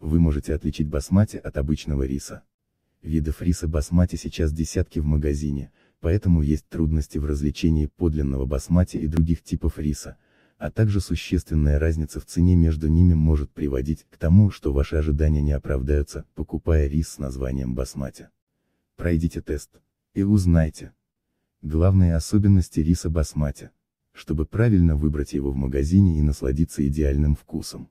Вы можете отличить басмати от обычного риса. Видов риса басмати сейчас десятки в магазине, поэтому есть трудности в различении подлинного басмати и других типов риса, а также существенная разница в цене между ними может приводить к тому, что ваши ожидания не оправдаются, покупая рис с названием басмати. Пройдите тест и узнайте. Главные особенности риса басмати. Чтобы правильно выбрать его в магазине и насладиться идеальным вкусом.